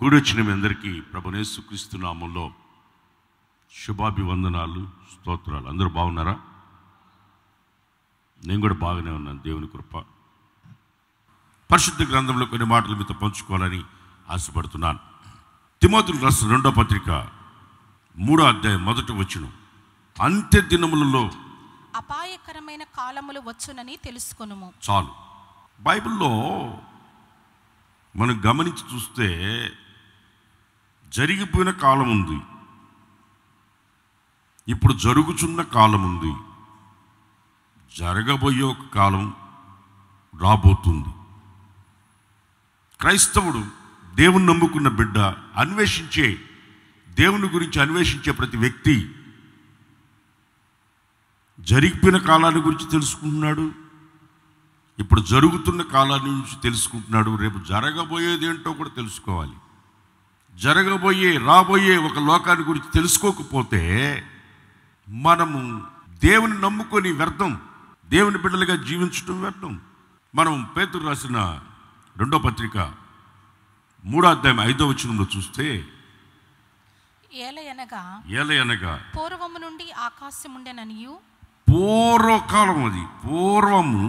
కూడొచ్చిన మీ అందరికీ ప్రభునేసుక్రీస్తు నామంలో శుభాభివందనాలు స్తోత్రాలు అందరూ బాగున్నారా నేను కూడా బాగానే ఉన్నాను దేవుని కృప పరిశుద్ధ గ్రంథంలో కొన్ని మాటలు మీతో పంచుకోవాలని ఆశపడుతున్నాను తిమోతులు రాసిన రెండో పత్రిక మూడో అధ్యాయం మొదట వచ్చును అంత్య దినములలో అపాయకరమైన కాలములు వచ్చునని తెలుసుకును చాలు బైబిల్లో మనం గమనించి చూస్తే జరిగిపోయిన కాలం ఉంది ఇప్పుడు జరుగుచున్న కాలం ఉంది జరగబోయే ఒక కాలం రాబోతుంది క్రైస్తవుడు దేవుని నమ్ముకున్న బిడ్డ అన్వేషించే దేవుని గురించి అన్వేషించే ప్రతి వ్యక్తి జరిగిపోయిన కాలాన్ని గురించి తెలుసుకుంటున్నాడు ఇప్పుడు జరుగుతున్న కాలాన్ని గురించి తెలుసుకుంటున్నాడు రేపు జరగబోయేది ఏంటో కూడా తెలుసుకోవాలి జరగబోయే రాబోయే ఒక లోకాన్ని గురించి తెలుసుకోకపోతే మనము దేవుని నమ్ముకొని వ్యర్థం దేవుని బిడ్డలుగా జీవించడం వ్యర్థం మనం పేతురు రాసిన రెండో పత్రిక మూడో అధ్యాయం ఐదో వచనంలో చూస్తే ఏలయనగా ఏలయనగా పూర్వము నుండి ఆకాశం ఉండేనని పూర్వకాలం అది పూర్వము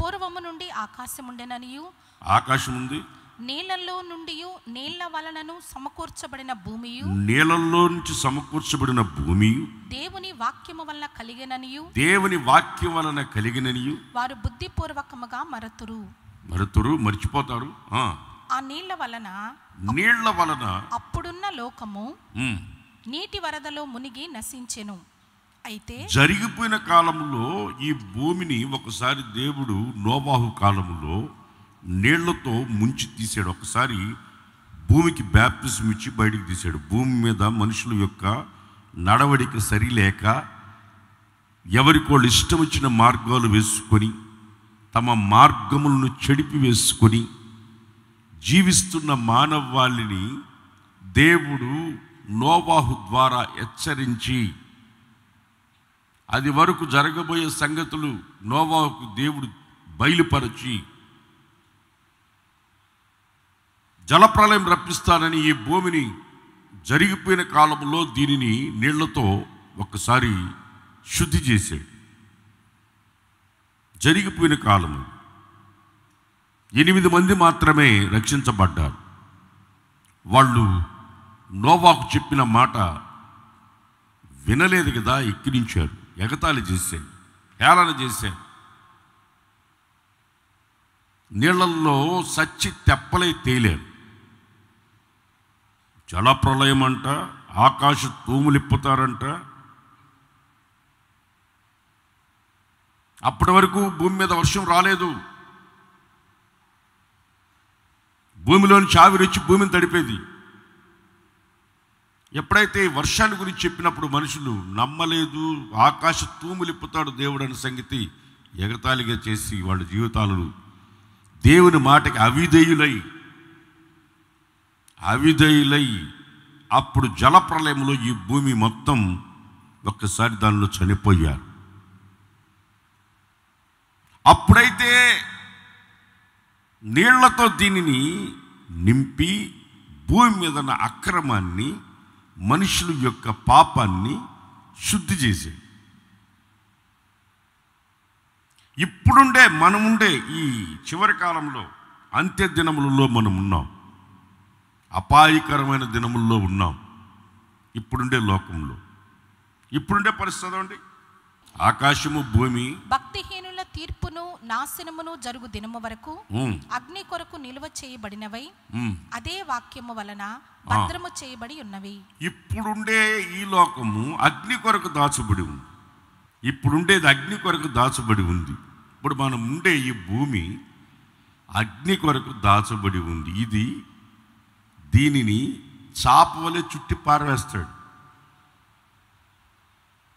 పూర్వము నుండి ఆకాశం ఉండేననియు ఆకాశం ఉంది నీళ్ళల్లో నుండి నీళ్ళ వలనను సమకూర్చబడిన భూమి నీళ్ళల్లో నుంచి సమకూర్చబడిన భూమి దేవుని వాక్యము వలన కలిగిననియు దేవుని వాక్యం వలన కలిగిననియు వారు బుద్ధిపూర్వకముగా మరతురు మరతురు మర్చిపోతారు ఆ నీళ్ల వలన నీళ్ల వలన అప్పుడున్న లోకము నీటి వరదలో మునిగి నశించెను అయితే జరిగిపోయిన కాలంలో ఈ భూమిని ఒకసారి దేవుడు నోబాహు కాలంలో నీళ్లతో ముంచి తీసాడు ఒకసారి భూమికి బ్యాప్టిజం ఇచ్చి బయటికి తీశాడు భూమి మీద మనుషుల యొక్క నడవడిక సరిలేక ఎవరికోళ్ళు ఇష్టం వచ్చిన మార్గాలు వేసుకొని తమ మార్గములను చెడిపి వేసుకొని జీవిస్తున్న మానవాళిని దేవుడు నోవాహు ద్వారా హెచ్చరించి అది వరకు జరగబోయే సంగతులు నోవాహుకు దేవుడు బయలుపరచి జలప్రలయం రప్పిస్తానని ఈ భూమిని జరిగిపోయిన కాలంలో దీనిని నీళ్లతో ఒక్కసారి శుద్ధి చేశాడు జరిగిపోయిన కాలము ఎనిమిది మంది మాత్రమే రక్షించబడ్డారు వాళ్ళు నోవాకు చెప్పిన మాట వినలేదు కదా ఎక్కిరించారు ఎగతాళి చేశారు హేళన చేశారు నీళ్లలో సచ్చి తెప్పలై తేలేరు జలప్రలయం అంట ఆకాశ తూములిప్పుతారంట అప్పటి వరకు భూమి మీద వర్షం రాలేదు భూమిలోని చావిరిచ్చి భూమిని తడిపేది ఎప్పుడైతే వర్షాన్ని గురించి చెప్పినప్పుడు మనుషులు నమ్మలేదు ఆకాశ తూములిప్పుతాడు దేవుడు అనే సంగతి ఎగతాళిగా చేసి వాళ్ళ జీవితాలను దేవుని మాటకి అవిధేయులై అవిధేయులై అప్పుడు జలప్రలయంలో ఈ భూమి మొత్తం ఒక్కసారి దానిలో చనిపోయారు అప్పుడైతే నీళ్లతో దీనిని నింపి భూమి మీద ఉన్న అక్రమాన్ని మనుషుల యొక్క పాపాన్ని శుద్ధి చేసే ఇప్పుడుండే మనముండే ఈ చివరి కాలంలో అంత్య దినములలో మనం ఉన్నాం అపాయకరమైన దినముల్లో ఉన్నాం ఇప్పుడుండే లోకంలో ఇప్పుడుండే పరిస్థితి అండి ఆకాశము భూమి భక్తిహీనుల తీర్పును నాశనమును జరుగు దినము వరకు అగ్ని కొరకు నిల్వ చేయబడినవై అదే వాక్యము వలన భద్రము చేయబడి ఉన్నవి ఇప్పుడుండే ఈ లోకము అగ్ని కొరకు దాచబడి ఉంది ఇప్పుడుండేది అగ్ని కొరకు దాచబడి ఉంది ఇప్పుడు మనం ఉండే ఈ భూమి అగ్ని కొరకు దాచబడి ఉంది ఇది దీనిని చాపవలే చుట్టి పారవేస్తాడు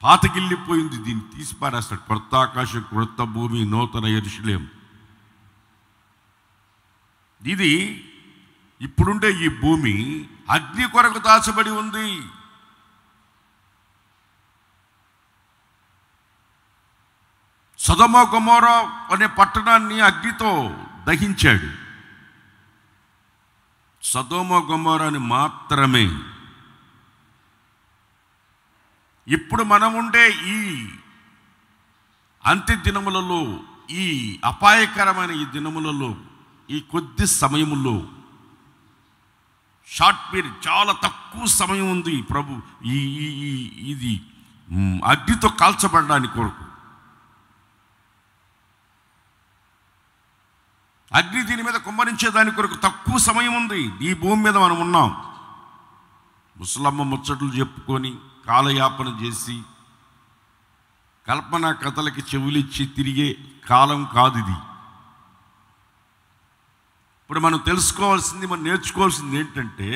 పాతకిల్లిపోయింది దీన్ని తీసి పారేస్తాడు కొత్త ఆకాశం కొత్త భూమి నూతన ఎరుషులేం ఇది ఇప్పుడుండే ఈ భూమి అగ్ని కొరకు దాచబడి ఉంది సదమో గమోర అనే పట్టణాన్ని అగ్నితో దహించాడు సదోమ గుమ్మరాని మాత్రమే ఇప్పుడు మనం ఉండే ఈ అంత్య దినములలో ఈ అపాయకరమైన ఈ దినములలో ఈ కొద్ది సమయములో షార్ట్ పీరియడ్ చాలా తక్కువ సమయం ఉంది ప్రభు ఈ ఇది అగ్నితో కాల్చబడడానికి కొరకు అగ్ని దీని మీద దాని కొరకు తక్కువ సమయం ఉంది ఈ భూమి మీద మనం ఉన్నాం ముసలమ్మ ముచ్చట్లు చెప్పుకొని కాలయాపన చేసి కల్పన కథలకి చెవులిచ్చి తిరిగే కాలం కాదు ఇది ఇప్పుడు మనం తెలుసుకోవాల్సింది మనం నేర్చుకోవాల్సింది ఏంటంటే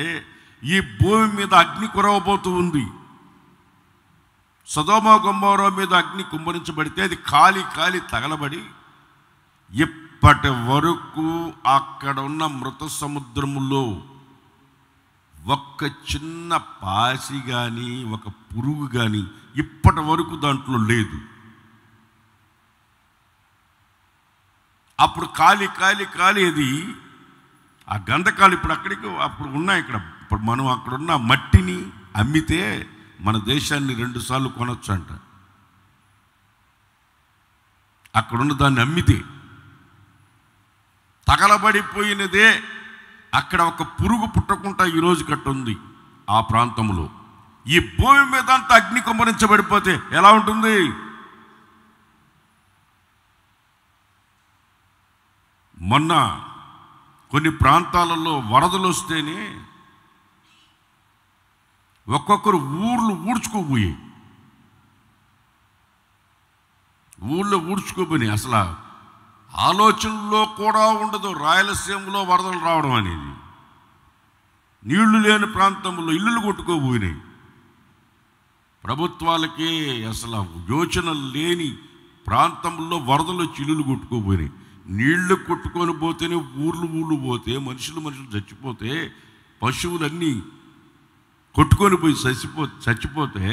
ఈ భూమి మీద అగ్ని కురవబోతూ ఉంది సదోమ గుమ్మోరో మీద అగ్ని కుమ్మరించబడితే అది ఖాళీ కాలి తగలబడి ఇప్పటి వరకు అక్కడ ఉన్న మృత సముద్రములో ఒక్క చిన్న పాసి కానీ ఒక పురుగు కానీ ఇప్పటి వరకు దాంట్లో లేదు అప్పుడు కాలి కాలి కాలేది ఆ గంధకాలు ఇప్పుడు అక్కడికి అప్పుడు ఉన్నాయి ఇక్కడ ఇప్పుడు మనం అక్కడున్న మట్టిని అమ్మితే మన దేశాన్ని సార్లు కొనొచ్చు అంట అక్కడున్న దాన్ని అమ్మితే తగలబడిపోయినదే అక్కడ ఒక పురుగు పుట్టకుండా ఈరోజు కట్టుంది ఆ ప్రాంతంలో ఈ భూమి మీద అంతా అగ్ని కుమరించబడిపోతే ఎలా ఉంటుంది మొన్న కొన్ని ప్రాంతాలలో వరదలు వస్తేనే ఒక్కొక్కరు ఊర్లు ఊడ్చుకోబోయాయి ఊళ్ళో ఊడ్చుకోబోయినాయి అసలు ఆలోచనలో కూడా ఉండదు రాయలసీమలో వరదలు రావడం అనేది నీళ్లు లేని ప్రాంతంలో ఇల్లులు కొట్టుకోబోయినాయి ప్రభుత్వాలకి అసలు యోచన లేని ప్రాంతంలో వరదలు చిల్లులు కొట్టుకోపోయినాయి నీళ్లు కొట్టుకొని పోతేనే ఊర్లు ఊళ్ళు పోతే మనుషులు మనుషులు చచ్చిపోతే పశువులన్నీ కొట్టుకొని పోయి చచ్చిపో చచ్చిపోతే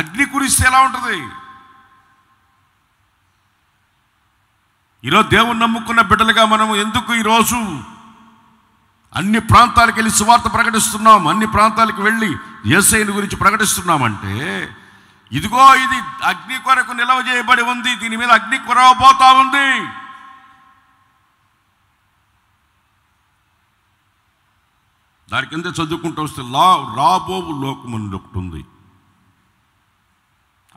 అగ్ని కురిస్తే ఎలా ఉంటుంది ఈరోజు దేవుని నమ్ముకున్న బిడ్డలుగా మనం ఎందుకు ఈరోజు అన్ని ప్రాంతాలకు వెళ్ళి సువార్త ప్రకటిస్తున్నాం అన్ని ప్రాంతాలకు వెళ్ళి ఏసైని గురించి ప్రకటిస్తున్నామంటే ఇదిగో ఇది అగ్ని కొరకు నిల్వ చేయబడి ఉంది దీని మీద అగ్ని కురవబోతా ఉంది దాని కింద చదువుకుంటూ వస్తే లా రాబోవు లోకం అని ఒకటి ఉంది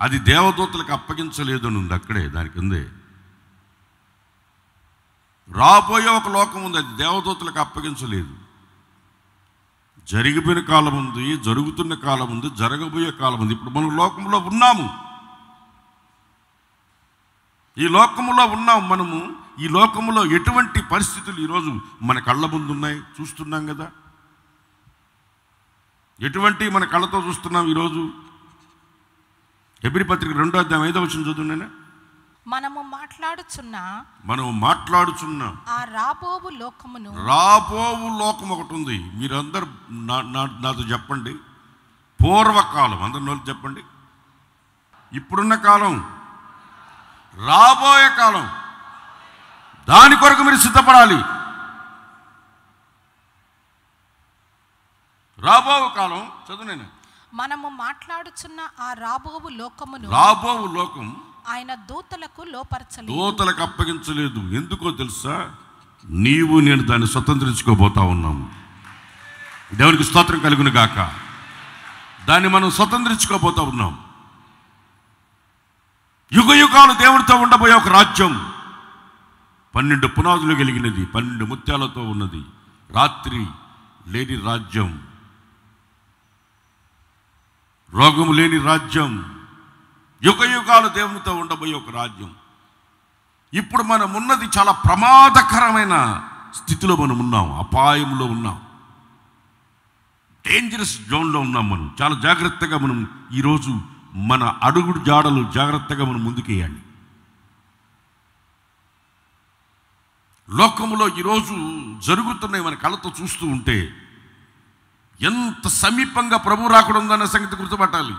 అది దేవదూతలకు అప్పగించలేదని ఉంది అక్కడే దాని కిందే రాబోయే ఒక లోకం ఉంది అది దేవదూతలకు అప్పగించలేదు జరిగిపోయిన కాలం ఉంది జరుగుతున్న కాలం ఉంది జరగబోయే కాలం ఉంది ఇప్పుడు మనం లోకంలో ఉన్నాము ఈ లోకంలో ఉన్నాము మనము ఈ లోకంలో ఎటువంటి పరిస్థితులు ఈరోజు మన కళ్ళ ముందు ఉన్నాయి చూస్తున్నాం కదా ఎటువంటి మన కళ్ళతో చూస్తున్నాం ఈరోజు ఎబ్రి పత్రిక రెండో అధ్యాయం ఐదో వచ్చిన చదువు మనము మాట్లాడుచున్న మనము మాట్లాడుచున్నాం ఆ రాబోవు లోకమును రాబోవు లోకం ఒకటి ఉంది మీరందరూ నాతో చెప్పండి పూర్వకాలం అందరి నోళ్ళు చెప్పండి ఇప్పుడున్న కాలం రాబోయే కాలం దాని కొరకు మీరు సిద్ధపడాలి రాబోవు కాలం చదువు నేను మనము మాట్లాడుచున్న ఆ రాబోవు లోకమును రాబోవు లోకం ఆయన దూతలకు లోపరచలేదు దూతలకు అప్పగించలేదు ఎందుకో తెలుసా నీవు నేను దాన్ని స్వతంత్రించుకోబోతా ఉన్నాము దేవునికి స్తోత్రం కలుగును గాక దాన్ని మనం స్వతంత్రించుకోబోతా ఉన్నాం యుగ యుగాలు దేవునితో ఉండబోయే ఒక రాజ్యం పన్నెండు పునాదులు కలిగినది పన్నెండు ముత్యాలతో ఉన్నది రాత్రి లేని రాజ్యం రోగము లేని రాజ్యం యుగ యుగాలు దేవునితో ఉండబోయే ఒక రాజ్యం ఇప్పుడు మనం ఉన్నది చాలా ప్రమాదకరమైన స్థితిలో మనం ఉన్నాం అపాయంలో ఉన్నాం డేంజరస్ జోన్లో ఉన్నాం మనం చాలా జాగ్రత్తగా మనం ఈరోజు మన అడుగుడు జాడలు జాగ్రత్తగా మనం ముందుకేయాలి లోకంలో ఈరోజు జరుగుతున్నాయి మన కళతో చూస్తూ ఉంటే ఎంత సమీపంగా ప్రభు అన్న సంగతి గుర్తుపట్టాలి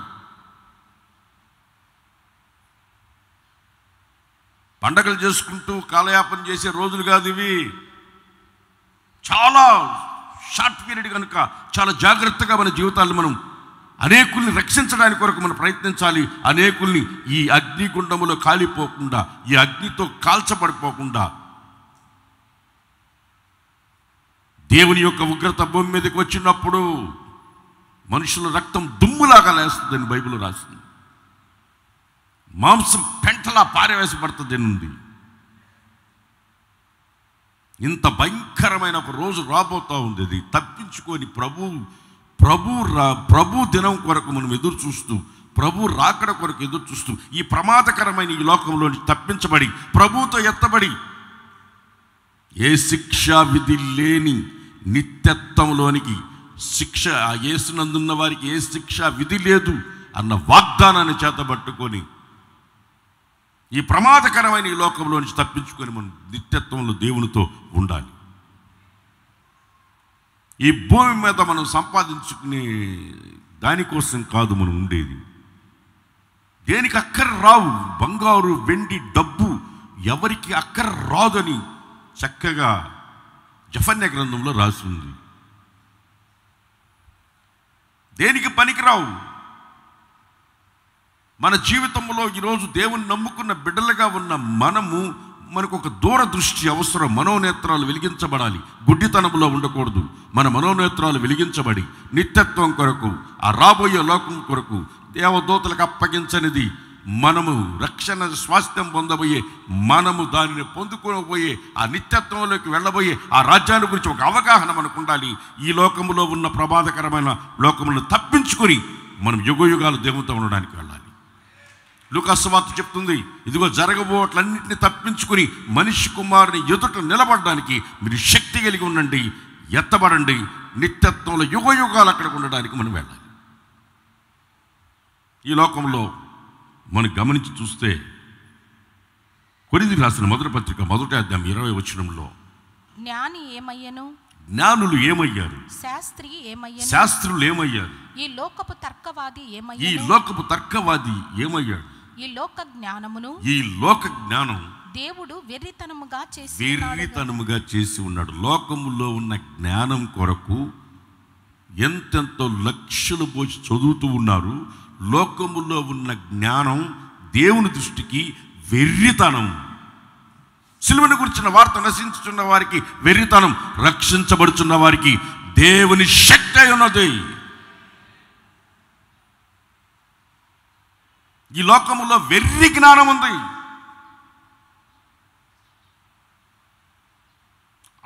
పండగలు చేసుకుంటూ కాలయాపన చేసే రోజులు కాదు ఇవి చాలా షార్ట్ పీరియడ్ కనుక చాలా జాగ్రత్తగా మన జీవితాలను మనం అనేకుల్ని రక్షించడానికి కొరకు మనం ప్రయత్నించాలి అనేకుల్ని ఈ అగ్నిగుండములో కాలిపోకుండా ఈ అగ్నితో కాల్చబడిపోకుండా దేవుని యొక్క ఉగ్రత భూమి మీదకి వచ్చినప్పుడు మనుషుల రక్తం దుమ్ములాగా లేస్తుందని బైబిల్ రాసింది మాంసం పెంటలా పారవేసపడుతుంది నుండి ఇంత భయంకరమైన ఒక రోజు రాబోతూ ఉంది అది తప్పించుకొని ప్రభు ప్రభు రా ప్రభు దినం కొరకు మనం ఎదురు చూస్తూ ప్రభు రాకడ కొరకు ఎదురు చూస్తూ ఈ ప్రమాదకరమైన ఈ లోకంలో తప్పించబడి ప్రభుతో ఎత్తబడి ఏ శిక్షా విధి లేని నిత్యత్వంలోనికి శిక్ష ఏసునందున్న వారికి ఏ శిక్ష విధి లేదు అన్న వాగ్దానాన్ని చేతబట్టుకొని ఈ ప్రమాదకరమైన ఈ లోకంలో నుంచి తప్పించుకొని మనం నిత్యత్వంలో దేవునితో ఉండాలి ఈ భూమి మీద మనం సంపాదించుకునే దానికోసం కాదు మనం ఉండేది దేనికి అక్కర రావు బంగారు వెండి డబ్బు ఎవరికి అక్కర రాదని చక్కగా జఫన్య గ్రంథంలో రాసింది దేనికి పనికిరావు మన జీవితంలో ఈరోజు దేవుని నమ్ముకున్న బిడ్డలుగా ఉన్న మనము మనకు ఒక దూరదృష్టి అవసరం మనోనేత్రాలు వెలిగించబడాలి గుడ్డితనంలో ఉండకూడదు మన మనోనేత్రాలు వెలిగించబడి నిత్యత్వం కొరకు ఆ రాబోయే లోకం కొరకు దేవదూతలకు అప్పగించనిది మనము రక్షణ స్వాస్థ్యం పొందబోయే మనము దానిని పొందుకోబోయే ఆ నిత్యత్వంలోకి వెళ్ళబోయే ఆ రాజ్యాన్ని గురించి ఒక అవగాహన మనకు ఉండాలి ఈ లోకములో ఉన్న ప్రమాదకరమైన లోకములను తప్పించుకొని మనం యుగయుగాలు దేవుతో ఉండడానికి వెళ్ళాలి లుకస్వార్త చెప్తుంది ఇదిగో జరగబోట్లన్నింటిని తప్పించుకుని మనిషి కుమారుని ఎదుట నిలబడడానికి మీరు శక్తి కలిగి ఉండండి ఎత్తబడండి నిత్యత్వంలో యుగ యుగాలు అక్కడ ఉండడానికి మనం వెళ్ళాలి ఈ లోకంలో మనం గమనించి చూస్తే కొరిది రాసిన మొదటి పత్రిక మొదటి అధ్యాయం ఇరవై వచ్చినంలో జ్ఞాని ఏమయ్యను జ్ఞానులు ఏమయ్యారు శాస్త్రి ఏమయ్యారు శాస్త్రులు ఏమయ్యారు ఈ లోకపు తర్కవాది ఏమయ్యారు ఈ లోకపు తర్కవాది ఏమయ్యాడు ఈ లోక జ్ఞానమును ఈ లోక జ్ఞానం దేవుడు వెర్రితనముగా చేసి వెర్రితనముగా చేసి ఉన్నాడు లోకములో ఉన్న జ్ఞానం కొరకు ఎంతెంతో లక్షలు పోసి చదువుతూ ఉన్నారు లోకములో ఉన్న జ్ఞానం దేవుని దృష్టికి వెర్రితనం సిలువను గురించిన వార్త నశించుతున్న వారికి వెర్రితనం రక్షించబడుచున్న వారికి దేవుని శక్తి ఉన్నది ఈ లోకములో వెర్రి జ్ఞానం ఉంది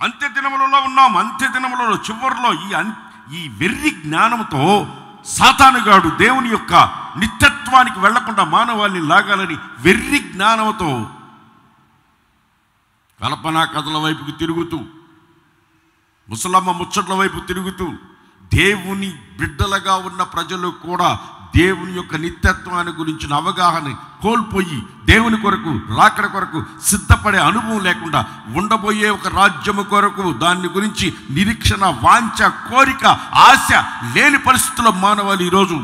అంత్య దినములలో ఉన్నాం అంత్య దినములలో చివరిలో ఈ ఈ వెర్రి జ్ఞానంతో సాతానుగాడు దేవుని యొక్క నిత్యత్వానికి వెళ్లకుండా మానవాళ్ళని లాగాలని వెర్రి జ్ఞానంతో కల్పనా కథల వైపుకి తిరుగుతూ ముసలమ్మ ముచ్చట్ల వైపు తిరుగుతూ దేవుని బిడ్డలుగా ఉన్న ప్రజలు కూడా దేవుని యొక్క నిత్యత్వాన్ని గురించిన అవగాహన కోల్పోయి దేవుని కొరకు రాకడ కొరకు సిద్ధపడే అనుభవం లేకుండా ఉండబోయే ఒక రాజ్యము కొరకు దాన్ని గురించి నిరీక్షణ వాంఛ కోరిక ఆశ లేని పరిస్థితుల్లో మానవాళి ఈరోజు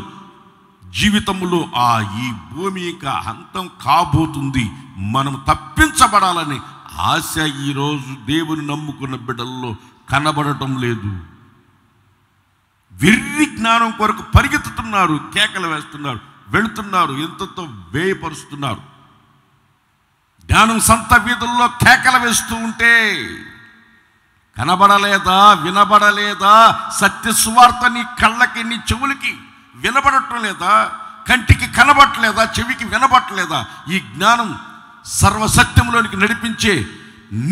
జీవితంలో ఆ ఈ భూమి ఇంకా అంతం కాబోతుంది మనం తప్పించబడాలని ఆశ ఈరోజు దేవుని నమ్ముకున్న బిడ్డల్లో కనబడటం లేదు వెర్రి జ్ఞానం కొరకు పరిగెత్తుతున్నారు కేకలు వేస్తున్నారు వెళుతున్నారు ఎంతతో వేయపరుస్తున్నారు జ్ఞానం సంత వీధుల్లో కేకలు వేస్తూ ఉంటే కనబడలేదా వినబడలేదా సత్య సువార్త నీ కళ్ళకి నీ చెవులకి వినబడటం లేదా కంటికి కనబట్టలేదా చెవికి వినబట్టలేదా ఈ జ్ఞానం సర్వసత్యంలోనికి నడిపించే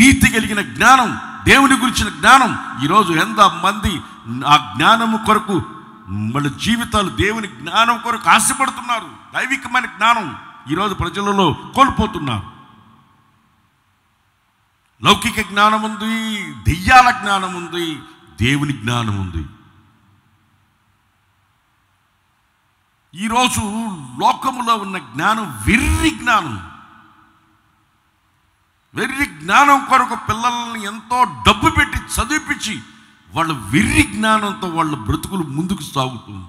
నీతి కలిగిన జ్ఞానం దేవుని గురించిన జ్ఞానం ఈరోజు ఎంతమంది ఆ జ్ఞానము కొరకు మన జీవితాలు దేవుని జ్ఞానం కొరకు ఆశపడుతున్నారు దైవికమైన జ్ఞానం ఈరోజు ప్రజలలో కోల్పోతున్నారు లౌకిక జ్ఞానం ఉంది దెయ్యాల జ్ఞానం ఉంది దేవుని జ్ఞానం ఉంది ఈరోజు లోకములో ఉన్న జ్ఞానం వెర్రి జ్ఞానం వెర్రి జ్ఞానం కొరకు పిల్లల్ని ఎంతో డబ్బు పెట్టి చదివిపించి వాళ్ళ వెర్రి జ్ఞానంతో వాళ్ళ బ్రతుకులు ముందుకు సాగుతుంది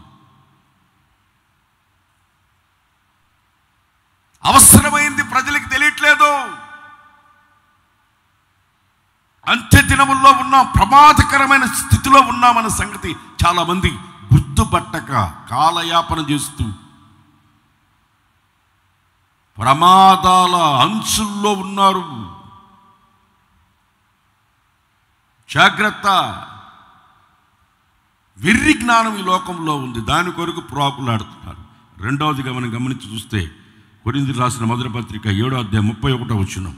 అవసరమైంది ప్రజలకు తెలియట్లేదు అంత్య దినముల్లో ఉన్నాం ప్రమాదకరమైన స్థితిలో ఉన్నామన్న సంగతి చాలామంది గుర్తుపట్టక కాలయాపన చేస్తూ ప్రమాదాల అంచుల్లో ఉన్నారు జాగ్రత్త వెర్రి జ్ఞానం ఈ లోకంలో ఉంది దాని కొరకు ప్రాకులాడుతున్నారు రెండవదిగా మనం గమనించి చూస్తే కొరింది రాసిన మధుర పత్రిక ఏడో అధ్యాయం ముప్పై ఒకటో వచ్చినాం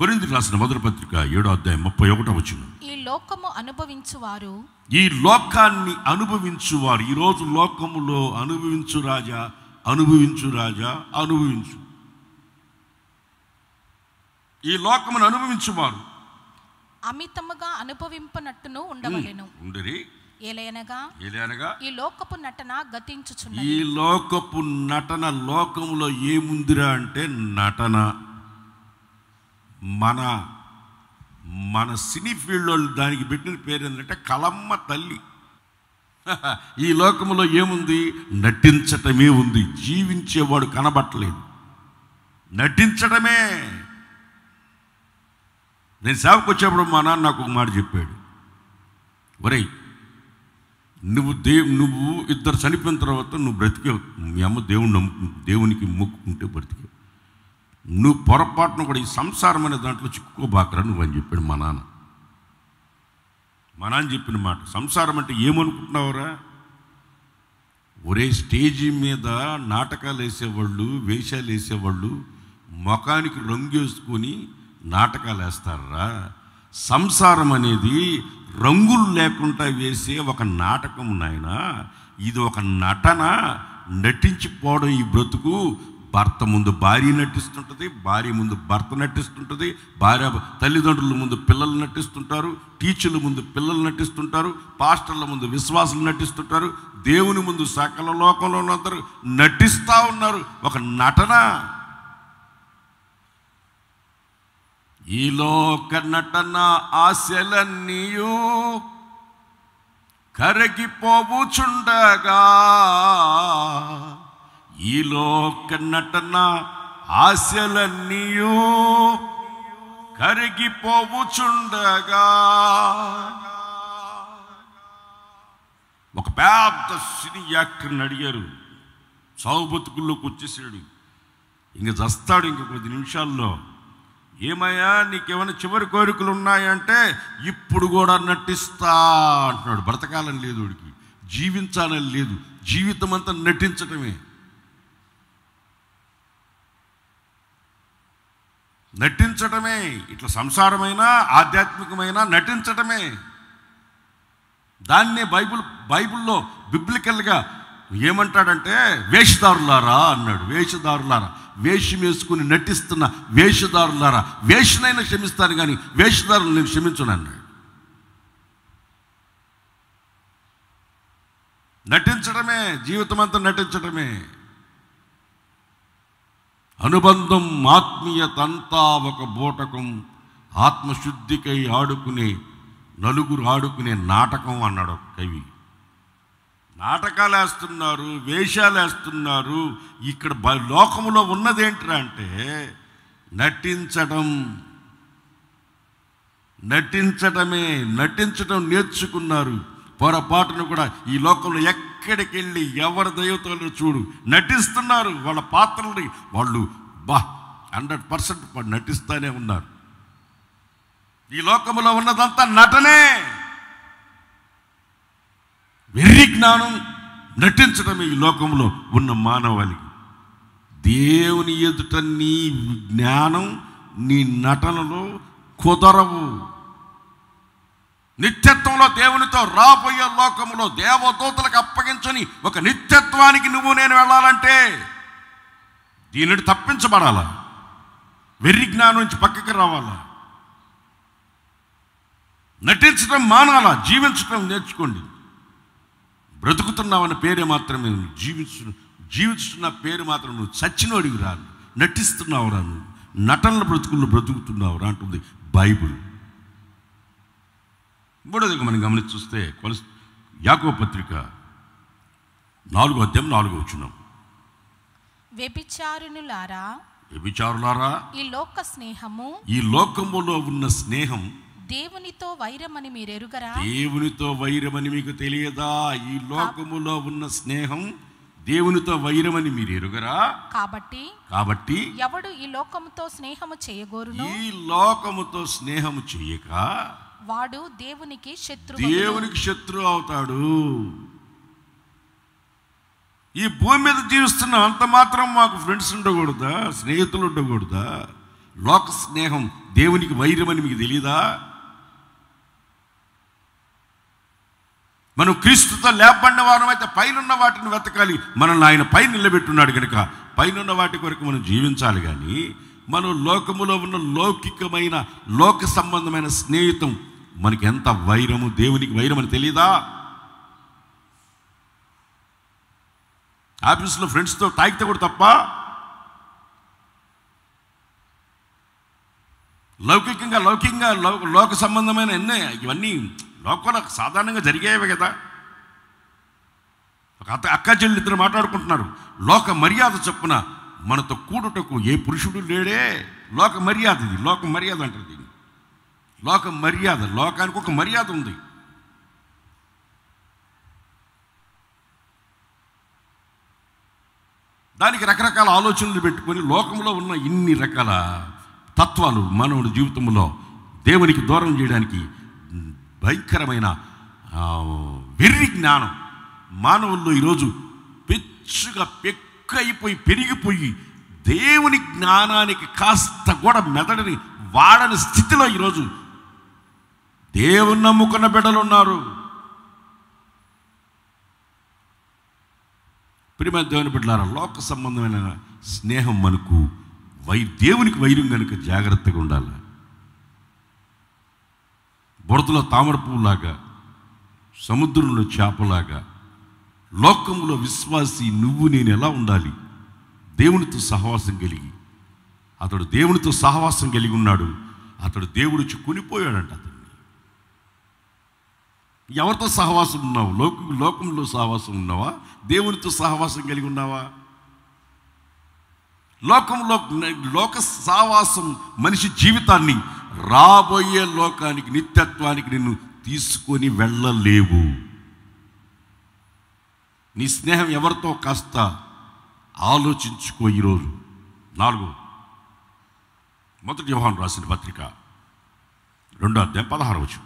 కొరింది రాసిన మధుర పత్రిక ఏడో అధ్యాయం ముప్పై ఒకటో వచ్చిన ఈ లోకము అనుభవించువారు ఈ లోకాన్ని అనుభవించువారు ఈరోజు లోకములో అనుభవించు రాజా అనుభవించు రాజా అనుభవించు ఈ లోకమును అనుభవించువారు అమితముగా అనుభవింపనట్టును ఉండవలెను ఉండిరి ఏలయనగా ఏలయనగా ఈ లోకపు నటన గతించుచున్నది ఈ లోకపు నటన లోకములో ఏముందిరా అంటే నటన మన మన సినీ ఫీల్డ్ వాళ్ళు దానికి పెట్టిన పేరు ఏంటంటే కలమ్మ తల్లి ఈ లోకములో ఏముంది నటించటమే ఉంది జీవించేవాడు కనబట్టలేదు నటించటమే నేను సేవకు వచ్చేప్పుడు మా నాన్న నాకు ఒక మాట చెప్పాడు ఒరే నువ్వు దే నువ్వు ఇద్దరు చనిపోయిన తర్వాత నువ్వు బ్రతికే మీ అమ్మ దేవుని నమ్ము దేవునికి మొక్కుకుంటే బ్రతికే నువ్వు పొరపాటున కూడా ఈ సంసారం అనే దాంట్లో చిక్కుకోబాకరా నువ్వు అని చెప్పాడు మా నాన్న మా నాన్న చెప్పిన మాట సంసారం అంటే ఏమనుకుంటున్నావురా ఒరే స్టేజీ మీద నాటకాలు వేసేవాళ్ళు వేషాలు వేసేవాళ్ళు ముఖానికి రంగు వేసుకొని నాటకాలు వేస్తారా సంసారం అనేది రంగులు లేకుండా వేసే ఒక నాటకం నాయన ఇది ఒక నటన నటించిపోవడం ఈ బ్రతుకు భర్త ముందు భార్య నటిస్తుంటుంది భార్య ముందు భర్త నటిస్తుంటుంది భార్య తల్లిదండ్రుల ముందు పిల్లలు నటిస్తుంటారు టీచర్ల ముందు పిల్లలు నటిస్తుంటారు పాస్టర్ల ముందు విశ్వాసులు నటిస్తుంటారు దేవుని ముందు సకల లోకంలో ఉన్నందరూ నటిస్తూ ఉన్నారు ఒక నటన ఈ లోక నటన ఆశలన్నీయు కరగిపోవుచుండగా ఈ లోక నటన ఆశలన్నీయు కరిగిపోవుచుండగా ఒక పెద్ద సినీ యాక్టర్ని అడిగారు సాగు బతుకుల్లోకి వచ్చేసాడు ఇంక చస్తాడు ఇంక కొద్ది నిమిషాల్లో ఏమయ్యా నీకేమైనా చివరి కోరికలు ఉన్నాయంటే ఇప్పుడు కూడా నటిస్తా అంటున్నాడు బ్రతకాలని లేదు వాడికి జీవించాలని లేదు జీవితం అంతా నటించటమే నటించటమే ఇట్లా సంసారమైన ఆధ్యాత్మికమైన నటించటమే దాన్నే బైబుల్ బైబిల్లో బిబ్లికల్గా ఏమంటాడంటే వేషధారులారా అన్నాడు వేషధారులారా వేషం వేసుకుని నటిస్తున్న ద్వారా వేషనైనా క్షమిస్తాను కానీ వేషధారులు నేను క్షమించను అన్నాడు నటించడమే జీవితం అంతా నటించడమే అనుబంధం ఆత్మీయత అంతా ఒక బోటకం ఆత్మశుద్ధికై ఆడుకునే నలుగురు ఆడుకునే నాటకం అన్నాడు కవి నాటకాలు వేస్తున్నారు వేషాలు వేస్తున్నారు ఇక్కడ లోకంలో ఉన్నదేంట్రా అంటే నటించడం నటించడమే నటించడం నేర్చుకున్నారు పొరపాటును కూడా ఈ లోకంలో ఎక్కడికి వెళ్ళి ఎవరి దైవతలు చూడు నటిస్తున్నారు వాళ్ళ పాత్రల్ని వాళ్ళు బా హండ్రెడ్ పర్సెంట్ నటిస్తూనే ఉన్నారు ఈ లోకంలో ఉన్నదంతా నటనే వెర్రి జ్ఞానం నటించడమే ఈ లోకంలో ఉన్న మానవాళికి దేవుని ఎదుట నీ జ్ఞానం నీ నటనలో కుదరవు నిత్యత్వంలో దేవునితో రాబోయే లోకంలో దేవదూతలకు అప్పగించని ఒక నిత్యత్వానికి నువ్వు నేను వెళ్ళాలంటే దీనిని తప్పించబడాలా వెర్రి జ్ఞానం నుంచి పక్కకి రావాలా నటించడం మానాలా జీవించడం నేర్చుకోండి బ్రతుకుతున్నావన్న పేరే మాత్రమే నువ్వు జీవించు జీవిస్తున్న పేరు మాత్రం నువ్వు చచ్చినోడివి రా నటిస్తున్నావు రా నువ్వు నటనల బ్రతుకుల్లో బ్రతుకుతున్నావు రా అంటుంది బైబుల్ మూడోది మనం గమనించి చూస్తే కొలస్ యాకో పత్రిక నాలుగో అధ్యాయం నాలుగో వచ్చినాం వ్యభిచారునులారా వ్యభిచారులారా ఈ లోక స్నేహము ఈ లోకములో ఉన్న స్నేహం దేవునితో వైరమని మీరు ఎరుగరా దేవునితో వైరమని మీకు తెలియదా ఈ లోకములో ఉన్న స్నేహం దేవునితో వైరమని మీరు ఎరుగరా కాబట్టి కాబట్టి ఎవడు ఈ లోకముతో స్నేహము చేయగోరు ఈ లోకముతో స్నేహము చేయక వాడు దేవునికి శత్రు దేవునికి శత్రు అవుతాడు ఈ భూమి మీద జీవిస్తున్న అంత మాత్రం మాకు ఫ్రెండ్స్ ఉండకూడదా స్నేహితులు ఉండకూడదా లోక స్నేహం దేవునికి వైరమని మీకు తెలీదా మనం క్రీస్తుతో లేపడిన వారం అయితే పైనున్న వాటిని వెతకాలి మనల్ని ఆయన పైన నిలబెట్టున్నాడు కనుక పైనున్న వాటి కొరకు మనం జీవించాలి కానీ మనం లోకములో ఉన్న లౌకికమైన లోక సంబంధమైన స్నేహితం మనకి ఎంత వైరము దేవునికి వైరం అని తెలియదా ఆఫీస్లో ఫ్రెండ్స్తో తాగితే కూడా తప్ప లౌకికంగా లౌకికంగా లోక సంబంధమైన ఎన్నే ఇవన్నీ లోకంలో సాధారణంగా జరిగేవి కదా ఒక అత్త అక్క చెల్లి ఇద్దరు మాట్లాడుకుంటున్నారు లోక మర్యాద చొప్పున మనతో కూడుటకు ఏ పురుషుడు లేడే లోక మర్యాద ఇది లోక మర్యాద అంటారు దీన్ని లోక మర్యాద లోకానికి ఒక మర్యాద ఉంది దానికి రకరకాల ఆలోచనలు పెట్టుకొని లోకంలో ఉన్న ఇన్ని రకాల తత్వాలు మానవుడి జీవితంలో దేవునికి దూరం చేయడానికి భయంకరమైన వెర్రి జ్ఞానం మానవుల్లో ఈరోజు పెచ్చుగా పెక్కైపోయి పెరిగిపోయి దేవుని జ్ఞానానికి కాస్త కూడా మెదడిని వాడని స్థితిలో ఈరోజు దేవుని నమ్ముకున్న బిడ్డలు ఉన్నారు ప్రియమైన దేవుని బిడ్డలారా లోక సంబంధమైన స్నేహం మనకు వై దేవునికి వైరం కనుక జాగ్రత్తగా ఉండాలి బురదలో తామర పువ్వులాగా సముద్రంలో చేపలాగా లోకంలో విశ్వాసి నువ్వు నేను ఎలా ఉండాలి దేవునితో సహవాసం కలిగి అతడు దేవునితో సహవాసం కలిగి ఉన్నాడు అతడు వచ్చి కొనిపోయాడంట అతన్ని ఎవరితో సహవాసం ఉన్నావు లోక లోకంలో సహవాసం ఉన్నావా దేవునితో సహవాసం కలిగి ఉన్నావా లోకంలో లోక సహవాసం మనిషి జీవితాన్ని రాబోయే లోకానికి నిత్యత్వానికి నిన్ను తీసుకొని వెళ్ళలేవు నీ స్నేహం ఎవరితో కాస్త ఆలోచించుకో ఈరోజు నాలుగు మొదటి వ్యవహారం రాసిన పత్రిక రెండో అధ్యాయం వచ్చు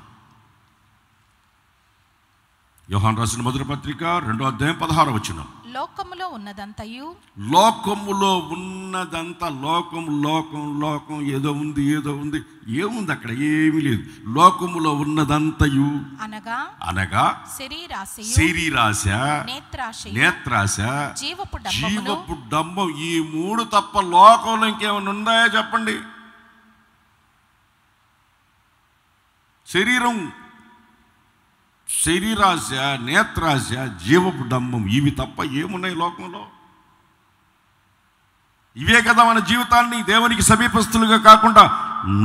యోహాన్ రాసిన మొదటి పత్రిక రెండో అధ్యాయం వచ్చినాం లోకములో ఉన్నదంతయు లోకములో ఉన్నదంతా లోకం లోకం లోకం ఏదో ఉంది ఏదో ఉంది ఏముంది అక్కడ ఏమీ లేదు లోకములో ఉన్నదంతయు అనగా అనగా శరీరాశ శరీరాశ నేత్రాశ నేత్రాశ జీవపు జీవపు డంబం ఈ మూడు తప్ప లోకంలో ఇంకేమైనా ఉందాయా చెప్పండి శరీరం శరీరాశ నేత్రాశ జీవపు డంబం ఇవి తప్ప ఏమున్నాయి లోకంలో ఇవే కదా మన జీవితాన్ని దేవునికి సమీపస్తులుగా కాకుండా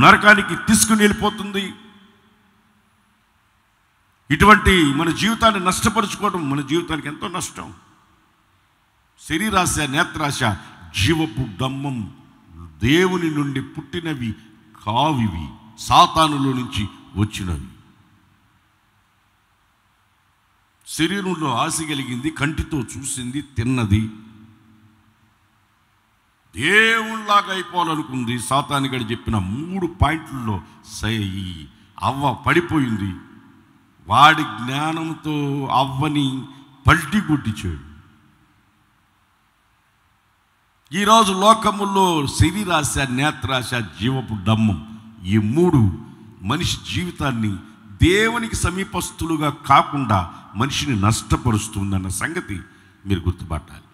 నరకానికి తీసుకుని వెళ్ళిపోతుంది ఇటువంటి మన జీవితాన్ని నష్టపరుచుకోవడం మన జీవితానికి ఎంతో నష్టం శరీరాశ నేత్రాశ జీవపు డమ్మం దేవుని నుండి పుట్టినవి కావివి సాతానులో నుంచి వచ్చినవి శరీరంలో ఆశ కలిగింది కంటితో చూసింది తిన్నది దేవుళ్లాగా అయిపోవాలనుకుంది సాతాని గడి చెప్పిన మూడు పాయింట్లలో సై అవ్వ పడిపోయింది వాడి జ్ఞానంతో అవ్వని పల్టి కొట్టించాడు ఈరోజు లోకముల్లో శరీరాశ నేత్రాశ జీవపు డమ్మం ఈ మూడు మనిషి జీవితాన్ని దేవునికి సమీపస్తులుగా కాకుండా మనిషిని నష్టపరుస్తుందన్న సంగతి మీరు గుర్తుపట్టాలి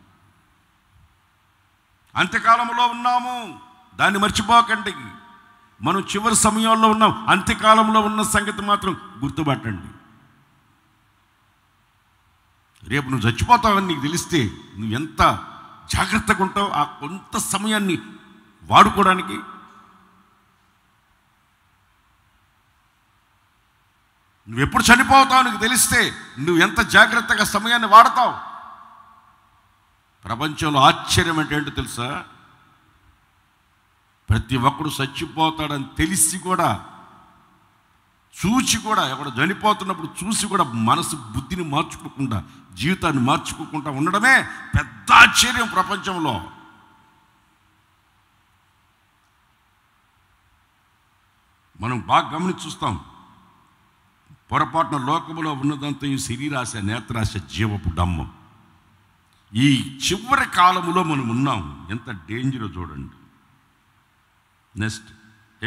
అంత్యకాలంలో ఉన్నాము దాన్ని మర్చిపోకండి మనం చివరి సమయంలో ఉన్నాం అంత్యకాలంలో ఉన్న సంగతి మాత్రం గుర్తుపట్టండి రేపు నువ్వు చచ్చిపోతావని నీకు తెలిస్తే నువ్వు ఎంత జాగ్రత్తగా ఉంటావు ఆ కొంత సమయాన్ని వాడుకోవడానికి నువ్వు ఎప్పుడు చనిపోతావు నీకు తెలిస్తే నువ్వు ఎంత జాగ్రత్తగా సమయాన్ని వాడతావు ప్రపంచంలో ఆశ్చర్యం అంటే ఏంటో తెలుసా ప్రతి ఒక్కడు చచ్చిపోతాడని తెలిసి కూడా చూచి కూడా ఎవడు చనిపోతున్నప్పుడు చూసి కూడా మనసు బుద్ధిని మార్చుకోకుండా జీవితాన్ని మార్చుకోకుండా ఉండడమే పెద్ద ఆశ్చర్యం ప్రపంచంలో మనం బాగా గమనించి చూస్తాం పొరపాటున లోకములో ఉన్నదంతా ఈ శరీరాశ నేత్రాశ జీవపు డమ్మం ఈ చివరి కాలములో మనం ఉన్నాం ఎంత డేంజర్ చూడండి నెక్స్ట్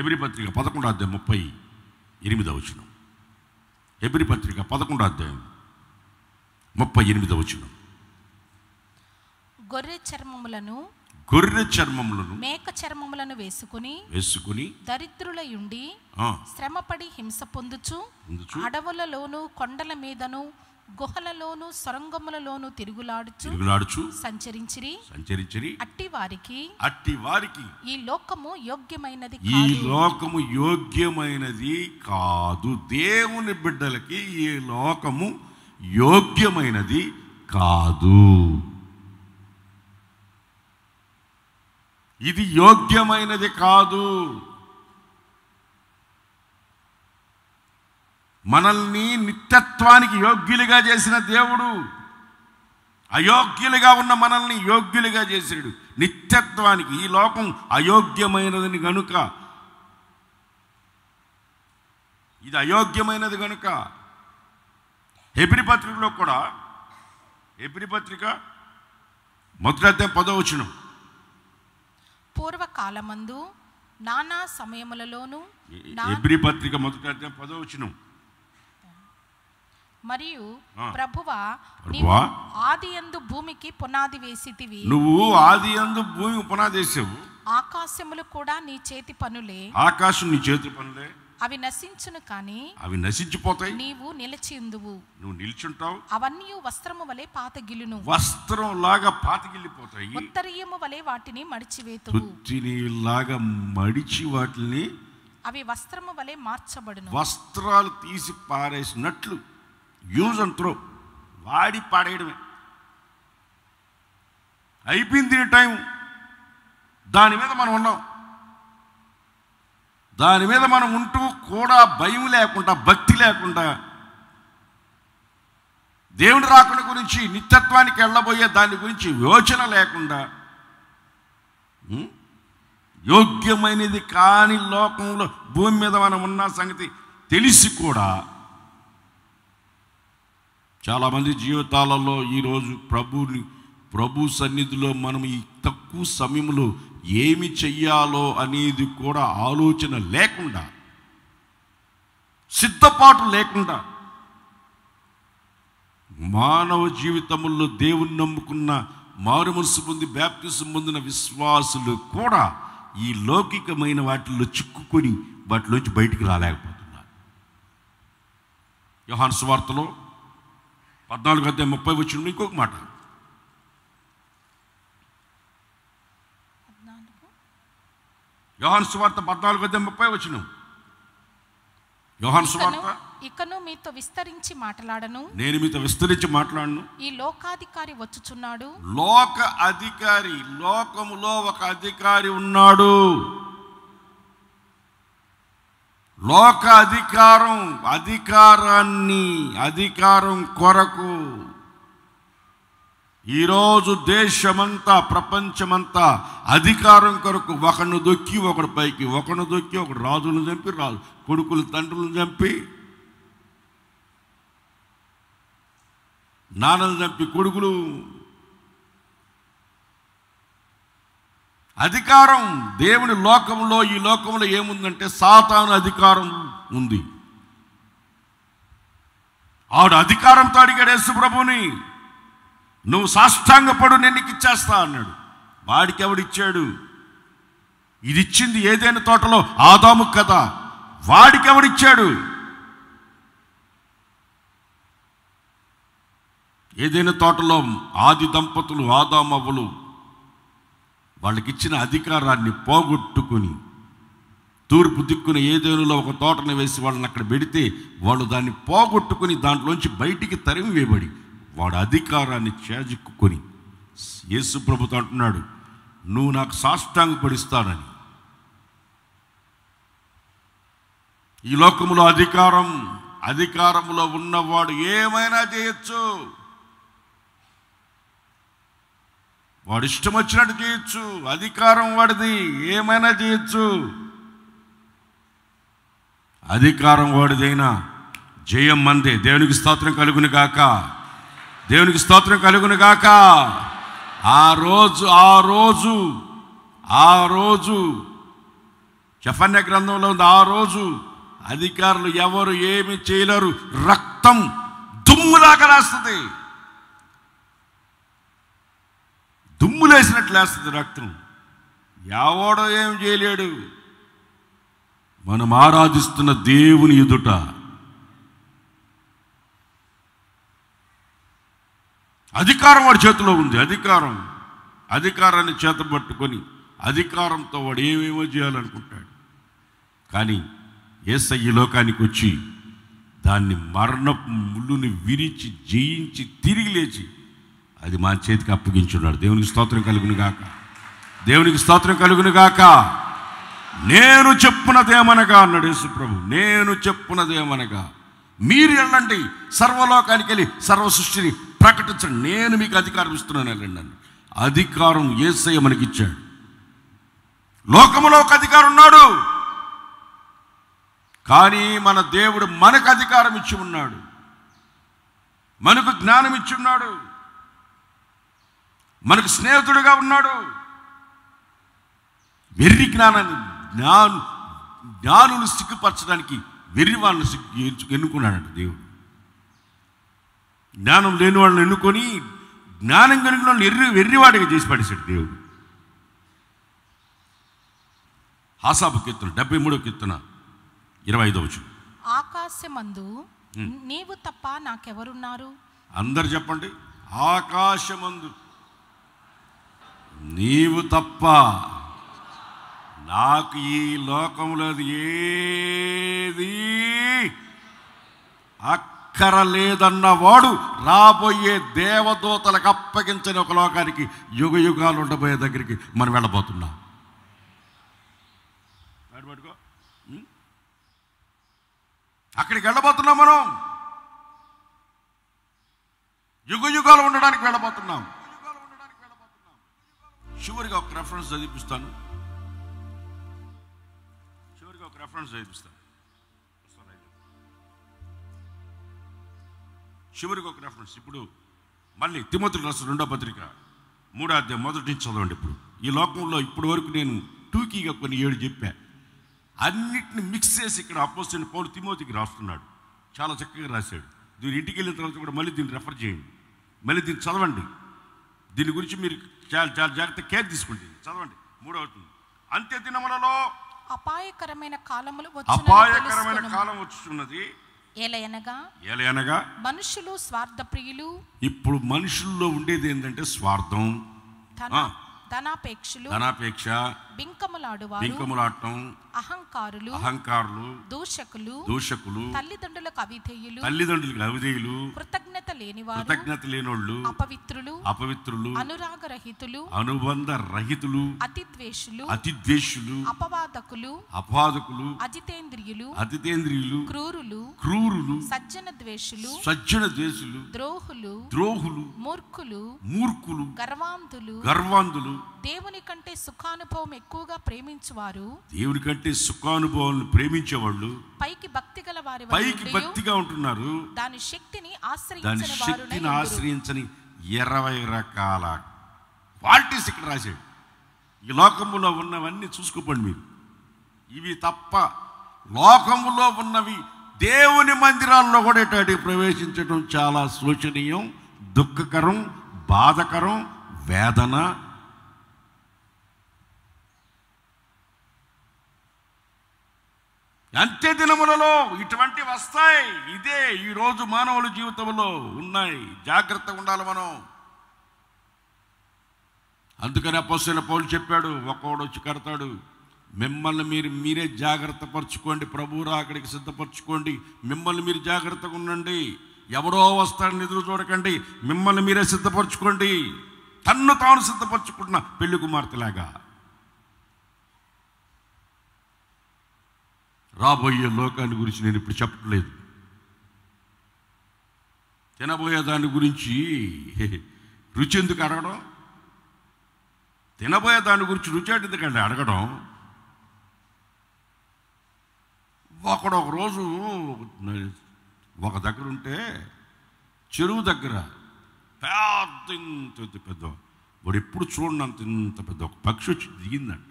ఎబ్రి పత్రిక పదకొండో అధ్యాయం ముప్పై ఎనిమిదవ వచనం ఎబ్రి పత్రిక పదకొండో అధ్యాయం ముప్పై ఎనిమిదవ వచనం గొర్రె చర్మములను గొర్రె చర్మములను మేక చర్మములను వేసుకుని వేసుకుని దరిద్రులయుండి శ్రమపడి హింస పొందుచు అడవులలోను కొండల మీదను గుహలలోను సొరంగములలోను తిరుగులాడుచు తిరుగులాడుచు సంచరించిరి సంచరించిరి అట్టి వారికి అట్టి వారికి ఈ లోకము యోగ్యమైనది ఈ లోకము యోగ్యమైనది కాదు దేవుని బిడ్డలకి ఈ లోకము యోగ్యమైనది కాదు ఇది యోగ్యమైనది కాదు మనల్ని నిత్యత్వానికి యోగ్యులుగా చేసిన దేవుడు అయోగ్యులుగా ఉన్న మనల్ని యోగ్యులుగా చేసాడు నిత్యత్వానికి ఈ లోకం అయోగ్యమైనదని గనుక ఇది అయోగ్యమైనది గనుక ఎబ్రి పత్రికలో కూడా ఎబ్రి పత్రిక మొదటి పదవచనం పూర్వకాలమందు నానా సమయములలోను ఎబ్రి పత్రిక మొదటి అధ్యాయం పదో వచ్చిన మరియు ప్రభువ ఆది ఎందు భూమికి పునాది వేసితివి నువ్వు ఆది ఎందు భూమి పునాది వేసావు ఆకాశములు కూడా నీ చేతి పనులే ఆకాశం నీ చేతి పనులే అవి నశించును కానీ అవి నశించిపోతాయి నీవు నిలిచిందువు నువ్వు నిల్చుంటావు అవన్నీ వస్త్రము వలె పాతగిలును వస్త్రం లాగా గిల్లిపోతాయి ఉత్తరీయము వలె వాటిని మడిచివేతువు తుత్తిని లాగా మడిచి వాటిని అవి వస్త్రము వలె మార్చబడును వస్త్రాలు తీసి పారేసినట్లు యూజ్ అండ్ త్రో వాడి పాడేయడమే అయిపోయింది టైం దాని మీద మనం ఉన్నాం దాని మీద మనం ఉంటూ కూడా భయం లేకుండా భక్తి లేకుండా దేవుని రాకుల గురించి నిత్యత్వానికి వెళ్ళబోయే దాని గురించి యోచన లేకుండా యోగ్యమైనది కాని లోకంలో భూమి మీద మనం ఉన్న సంగతి తెలిసి కూడా చాలామంది జీవితాలలో ఈరోజు ప్రభుని ప్రభు సన్నిధిలో మనం ఈ తక్కువ సమయంలో ఏమి చెయ్యాలో అనేది కూడా ఆలోచన లేకుండా సిద్ధపాటు లేకుండా మానవ జీవితంలో దేవుని నమ్ముకున్న మారుమనసు పొంది బ్యాప్తిసం పొందిన విశ్వాసులు కూడా ఈ లౌకికమైన వాటిల్లో చిక్కుకొని వాటిలోంచి బయటికి రాలేకపోతున్నారు యోహాన్ సువార్తలో పద్నాలుగు అధ్యాయ ముప్పై వచ్చిన ఇంకొక మాట యోహాన్ సువార్త పద్నాలుగు వద్ద ముప్పై వచ్చిన యోహాన్ సువార్త ఇకను మీతో విస్తరించి మాట్లాడను నేను మీతో విస్తరించి మాట్లాడను ఈ లోకాధికారి వచ్చుచున్నాడు లోక అధికారి లోకములో ఒక అధికారి ఉన్నాడు లోక అధికారం అధికారాన్ని అధికారం కొరకు ఈరోజు దేశమంతా ప్రపంచమంతా అధికారం కొరకు ఒకరిని దొక్కి ఒకడు పైకి ఒకను దొక్కి ఒకడు రాజును చంపి రాజు కొడుకులు తండ్రులను చంపి నాన్నలు చంపి కొడుకులు అధికారం దేవుని లోకంలో ఈ లోకంలో ఏముందంటే సాతాను అధికారం ఉంది ఆడు అధికారంతో అడిగాడు యేసు ప్రభుని నువ్వు సాష్టాంగపడు నేను నీకు ఇచ్చేస్తా అన్నాడు వాడికి ఎవడిచ్చాడు ఇది ఇచ్చింది ఏదైనా తోటలో ఆదాము కథ వాడికి ఎవడిచ్చాడు ఏదైనా తోటలో ఆది దంపతులు ఆదామవ్వలు వాళ్ళకిచ్చిన అధికారాన్ని పోగొట్టుకుని తూర్పు దిక్కున ఏదేనులో ఒక తోటను వేసి వాళ్ళని అక్కడ పెడితే వాళ్ళు దాన్ని పోగొట్టుకుని దాంట్లోంచి బయటికి తరిమి వేయబడి వాడు అధికారాన్ని చేజుక్కుని యేసు ప్రభుతో అంటున్నాడు నువ్వు నాకు సాష్టాంగపడిస్తానని ఈ లోకంలో అధికారం అధికారంలో ఉన్నవాడు ఏమైనా చేయొచ్చు వాడు ఇష్టం వచ్చినట్టు చేయొచ్చు అధికారం వాడిది ఏమైనా చేయొచ్చు అధికారం వాడిదైనా జయం మందే దేవునికి స్తోత్రం కలుగుని కాక దేవునికి స్తోత్రం కలుగును గాక ఆ రోజు ఆ రోజు ఆ రోజు చఫన్య గ్రంథంలో ఉంది ఆ రోజు అధికారులు ఎవరు ఏమి చేయలేరు రక్తం దుమ్ములాగా లేస్తుంది దుమ్ము లేసినట్లు లేస్తుంది రక్తం ఎవడో ఏం చేయలేడు మనం ఆరాధిస్తున్న దేవుని ఎదుట అధికారం వాడి చేతిలో ఉంది అధికారం అధికారాన్ని చేత పట్టుకొని అధికారంతో వాడు ఏమేమో చేయాలనుకుంటాడు కానీ ఏసై ఈ లోకానికి వచ్చి దాన్ని మరణ ముళ్ళుని విరిచి జయించి తిరిగి లేచి అది మా చేతికి అప్పగించున్నాడు దేవునికి స్తోత్రం కలుగును గాక దేవునికి స్తోత్రం కలుగును గాక నేను చెప్పునదేమనగా అన్నాడు యేసుప్రభు నేను చెప్పునదేమనగా మీరు వెళ్ళండి సర్వలోకానికి వెళ్ళి సర్వ సృష్టిని ప్రకటించండి నేను మీకు అధికారం ఇస్తున్నాను వెళ్ళండి అని అధికారం ఏసయ్య ఇచ్చాడు లోకములో ఒక అధికారం ఉన్నాడు కానీ మన దేవుడు మనకు అధికారం ఇచ్చి ఉన్నాడు మనకు జ్ఞానం ఇచ్చి ఉన్నాడు మనకు స్నేహితుడుగా ఉన్నాడు వెర్రి జ్ఞానాన్ని జ్ఞాను జ్ఞానులు సిగ్గుపరచడానికి వెర్రి వాళ్ళని సిగ్గు ఎన్నుకున్నాడు దేవుడు జ్ఞానం లేని వాళ్ళని ఎన్నుకొని జ్ఞానం కలిగిన వాళ్ళని ఎర్రి వెర్రివాడిగా చేసి పడేశాడు దేవుడు హాసాబు కీర్తన డెబ్బై మూడవ కీర్తన ఇరవై ఐదో ఆకాశమందు నీవు తప్ప నాకెవరున్నారు అందరు చెప్పండి ఆకాశమందు నీవు తప్ప నాకు ఈ లోకంలో ఏది అక్కర లేదన్నవాడు రాబోయే దేవదూతలకు అప్పగించని ఒక లోకానికి యుగ యుగాలు ఉండబోయే దగ్గరికి మనం వెళ్ళబోతున్నాం అక్కడికి వెళ్ళబోతున్నాం మనం యుగ యుగాలు ఉండడానికి వెళ్ళబోతున్నాం చివరిగా ఒక రెఫరెన్స్ చదివిస్తాను చివరిగా ఒక రెఫరెన్స్ చదివిస్తాను చివరికి ఒక రెఫరెన్స్ ఇప్పుడు మళ్ళీ తిమ్మతులు రాసిన రెండో పత్రిక మూడో అధ్యాయం మొదటి నుంచి చదవండి ఇప్పుడు ఈ లోకంలో ఇప్పటి వరకు నేను టూకీగా కొన్ని ఏడు చెప్పా అన్నిటిని మిక్స్ చేసి ఇక్కడ అపోజిట్ పౌరు తిమోతికి రాస్తున్నాడు చాలా చక్కగా రాశాడు దీని ఇంటికి వెళ్ళిన తర్వాత కూడా మళ్ళీ దీన్ని రెఫర్ చేయండి మళ్ళీ దీన్ని చదవండి దీని గురించి మీరు చాలా చాలా జాగ్రత్త కేర్ తీసుకోండి చదవండి మూడవది అంత్య దినములలో అపాయకరమైన కాలములు అపాయకరమైన కాలం వచ్చి ఏలయనగా ఏలయనగా మనుషులు స్వార్థ ప్రియులు ఇప్పుడు మనుషుల్లో ఉండేది ఏంటంటే స్వార్థం ధనాపేక్షలు ధనాపేక్ష బింకములాడువారు బింకములాడటం అహంకారులు అహంకారులు దూషకులు దూషకులు తల్లిదండ్రుల అవిధేయులు తల్లిదండ్రులకు అవిధేయులు కృతజ్ఞత లేనివారు కృతజ్ఞత లేనోళ్ళు అపవిత్రులు అపవిత్రులు అనురాగ రహితులు అనుబంధ రహితులు అతిద్వేషులు అతిద్వేషులు అపవాదకులు అపవాదకులు అజితేంద్రియులు అజితేంద్రియులు క్రూరులు క్రూరులు సజ్జన ద్వేషులు సజ్జన ద్వేషులు ద్రోహులు ద్రోహులు మూర్ఖులు మూర్ఖులు గర్వాంధులు గర్వాంధులు దేవుని కంటే సుఖానుభవం ఎక్కువగా ప్రేమించువారు దేవుని కంటే సుఖానుభవం ప్రేమించేవాళ్ళు పైకి భక్తి గల వారి పైకి భక్తిగా ఉంటున్నారు దాని శక్తిని దాని శక్తిని ఆశ్రయించని ఇరవై రకాల క్వాలిటీస్ ఇక్కడ రాశాడు ఈ లోకంలో ఉన్నవన్నీ చూసుకోపండి మీరు ఇవి తప్ప లోకములో ఉన్నవి దేవుని మందిరాల్లో కూడా ఇటువంటి ప్రవేశించడం చాలా శోచనీయం దుఃఖకరం బాధకరం వేదన అంత్య దినములలో ఇటువంటి వస్తాయి ఇదే ఈరోజు మానవుల జీవితంలో ఉన్నాయి జాగ్రత్తగా ఉండాలి మనం అందుకని అపోస్తుల పౌలు చెప్పాడు ఒక్కోడు వచ్చి కడతాడు మిమ్మల్ని మీరు మీరే జాగ్రత్త పరచుకోండి ప్రభువు రాకడికి సిద్ధపరచుకోండి మిమ్మల్ని మీరు జాగ్రత్తగా ఉండండి ఎవరో వస్తాడు నిధులు చూడకండి మిమ్మల్ని మీరే సిద్ధపరచుకోండి తన్ను తాను సిద్ధపరచుకుంటున్న పెళ్లి కుమార్తెలాగా రాబోయే లోకాన్ని గురించి నేను ఇప్పుడు చెప్పట్లేదు తినబోయే దాని గురించి రుచి ఎందుకు అడగడం తినబోయే దాని గురించి రుచి ఎందుకండి అడగడం ఒకడొక రోజు ఒక దగ్గర ఉంటే చెరువు దగ్గర పెద్ద ఇంత పెద్ద వాడు ఎప్పుడు చూడండి అంత ఇంత పెద్ద ఒక పక్షి వచ్చి దిగిందంట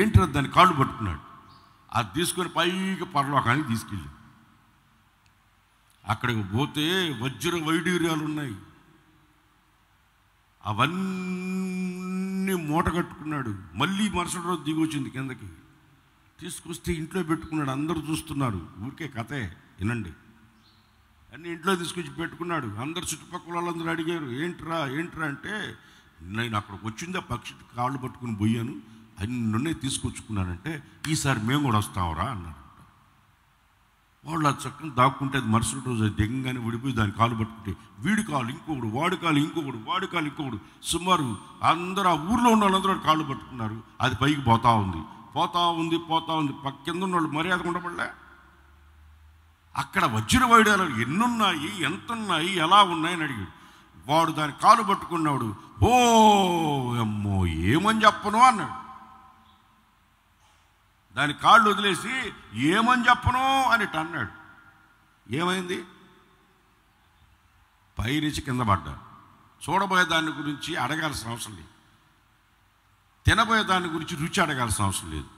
ఏంటి దాన్ని కాళ్ళు పట్టుకున్నాడు అది తీసుకొని పైకి పరలోకానికి తీసుకెళ్ళి అక్కడికి పోతే వజ్ర వైడూర్యాలు ఉన్నాయి అవన్నీ మూట కట్టుకున్నాడు మళ్ళీ మరుసటి రోజు దిగి వచ్చింది కిందకి తీసుకొస్తే ఇంట్లో పెట్టుకున్నాడు అందరూ చూస్తున్నారు ఊరికే కథే వినండి అన్నీ ఇంట్లో తీసుకొచ్చి పెట్టుకున్నాడు అందరు చుట్టుపక్కల వాళ్ళందరూ అడిగారు ఏంట్రా ఏంట్రా అంటే నేను అక్కడికి వచ్చిందే పక్షి కాళ్ళు పట్టుకుని పోయాను ఆయన తీసుకొచ్చుకున్నానంటే ఈసారి మేము కూడా వస్తాంరా అన్నారు వాళ్ళు ఆ చక్కని దాక్కుంటే మరుసటి రోజు దెంగని విడిపోయి దాని కాలు పట్టుకుంటే వీడి కాలు ఇంకొకడు వాడి కాలు ఇంకొకడు వాడి కాలు ఇంకొకడు సుమారు అందరూ ఆ ఊర్లో ఉన్న వాళ్ళందరూ కాళ్ళు పట్టుకున్నారు అది పైకి పోతా ఉంది పోతా ఉంది పోతా ఉంది కింద ఉన్న వాళ్ళు మర్యాద ఉండబడలే అక్కడ వజ్ర వైడాలు ఎన్నున్నాయి ఎంత ఉన్నాయి ఎలా ఉన్నాయని అడిగాడు వాడు దాని కాలు పట్టుకున్నాడు ఓ అమ్మో ఏమని చెప్పను అన్నాడు దాని కాళ్ళు వదిలేసి ఏమని చెప్పను అని అన్నాడు ఏమైంది పైరిచి కింద పడ్డా చూడబోయే దాని గురించి అడగాల్సిన అవసరం లేదు తినబోయే దాని గురించి రుచి అడగాల్సిన అవసరం లేదు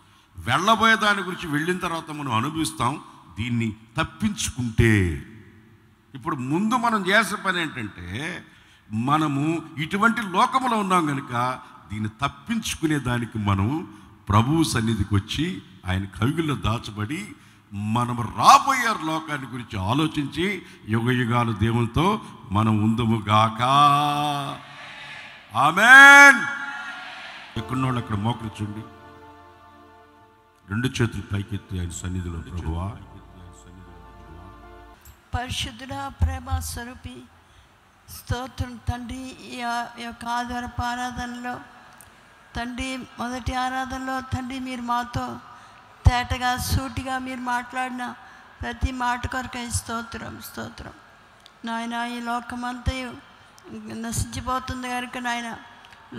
వెళ్ళబోయే దాని గురించి వెళ్ళిన తర్వాత మనం అనుభవిస్తాం దీన్ని తప్పించుకుంటే ఇప్పుడు ముందు మనం చేసే పని ఏంటంటే మనము ఇటువంటి లోకంలో ఉన్నాం కనుక దీన్ని తప్పించుకునే దానికి మనం ప్రభువు సన్నిధికి వచ్చి ఆయన కవిలో దాచబడి మనం రాబోయే లోకాన్ని గురించి ఆలోచించి యుగ యుగాలు దేవునితో మనం ఉందము గాక ఆమెన్ ఎక్కడోళ్ళు అక్కడ మోకరించండి రెండు చేతులు పైకెత్తి ఆయన సన్నిధిలో ప్రభువా పరిశుద్ధుడ ప్రేమ స్వరూపి స్తోత్రం తండ్రి ఈ యొక్క ఆధార ఆరాధనలో తండ్రి మొదటి ఆరాధనలో తండ్రి మీరు మాతో తేటగా సూటిగా మీరు మాట్లాడిన ప్రతి మాట కొరకై స్తోత్రం స్తోత్రం నాయన ఈ లోకమంతయు నశించిపోతుంది కనుక నాయన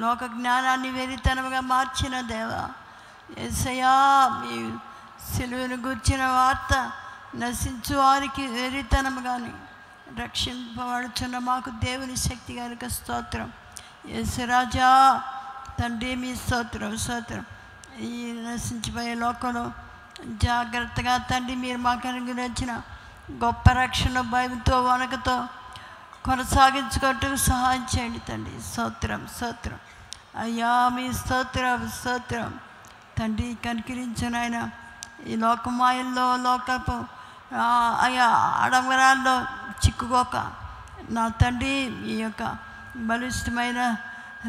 లోక జ్ఞానాన్ని వెరితనముగా మార్చిన దేవ ఎసయా మీ సెలువును గుర్చిన వార్త నశించు వారికి వెరితనముగాని రక్షింపబడుచున్న మాకు దేవుని శక్తి కనుక స్తోత్రం ఎసరాజా తండ్రి మీ స్తోత్రం స్తోత్రం ఈ నశించిపోయే లోకంలో జాగ్రత్తగా తండ్రి మీరు మాకు అనుగ్రహించిన గొప్ప రక్షణ భయంతో వనకతో కొనసాగించుకుంటూ సహాయం చేయండి తండ్రి స్తోత్రం స్తోత్రం అయ్యా మీ స్తోత్రం స్తోత్రం తండ్రి కనికరించిన ఆయన ఈ లోకమాయల్లో లోకపు అయ్యా ఆడంబరాల్లో చిక్కుకోక నా తండ్రి ఈ యొక్క బలిష్టమైన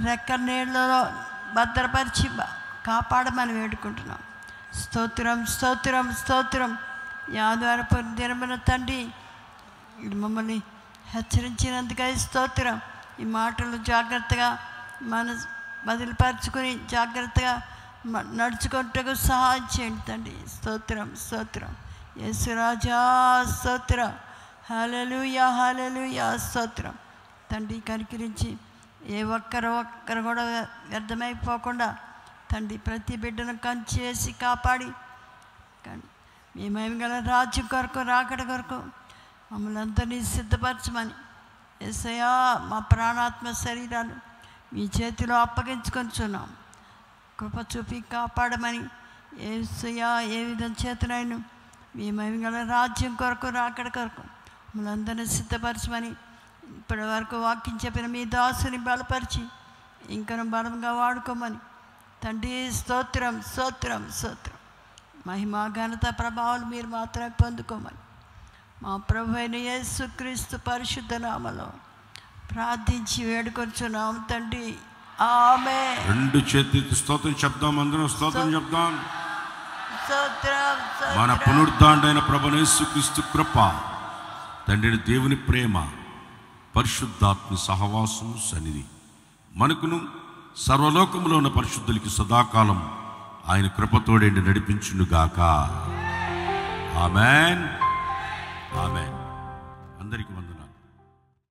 రెక్క నీళ్ళలో భద్రపరిచి కాపాడమని వేడుకుంటున్నాం స్తోత్రం స్తోత్రం స్తోత్రం యాద్వారపు దినమన తండ్రి మమ్మల్ని హెచ్చరించినందుకై స్తోత్రం ఈ మాటలు జాగ్రత్తగా మన బదిలిపరచుకుని జాగ్రత్తగా నడుచుకుంటకు సహాయం చేయండి తండ్రి స్తోత్రం స్తోత్రం యేసురాజా స్తోత్రం హలలుయా హలలుయా స్తోత్రం తండ్రి కనికరించి ఏ ఒక్కరు ఒక్కరు కూడా వ్యర్థమైపోకుండా తండ్రి ప్రతి బిడ్డను కంచేసి కాపాడి మేమేమి గల రాజు కొరకు రాకడ కొరకు మమ్మల్ని అందరినీ సిద్ధపరచమని ఎస్ఐయా మా ప్రాణాత్మ శరీరాలు మీ చేతిలో అప్పగించుకొంచున్నాం కృప చూపి కాపాడమని ఏసయ్యా ఏ విధం చేతులైన మేమేమి గల రాజ్యం కొరకు రాకడ కొరకు మమ్మల్ని అందరినీ సిద్ధపరచమని ఇప్పటి వరకు వాక్యం చెప్పిన మీ దాసుని బలపరిచి ఇంకను బలంగా వాడుకోమని తండ్రి స్తోత్రం స్తోత్రం స్తోత్రం మహిమా ఘనత ప్రభావాలు మీరు మాత్రమే పొందుకోమని మా ప్రభు అయిన యేసుక్రీస్తు పరిశుద్ధ నామలో ప్రార్థించి వేడుకొచ్చున్నాం తండ్రి ఆమె రెండు చేతి స్తోత్రం చెప్దాం అందరం స్తోత్రం చెప్దాం మన పునరుద్ధాండైన ప్రభు యేసుక్రీస్తు కృప తండ్రిని దేవుని ప్రేమ పరిశుద్ధాత్మ సహవాసము సన్నిధి మనకును సర్వలోకంలో ఉన్న పరిశుద్ధులకి సదాకాలం ఆయన కృపతోడేంటి నడిపించునుగాక ఆమెన్ ఆమెన్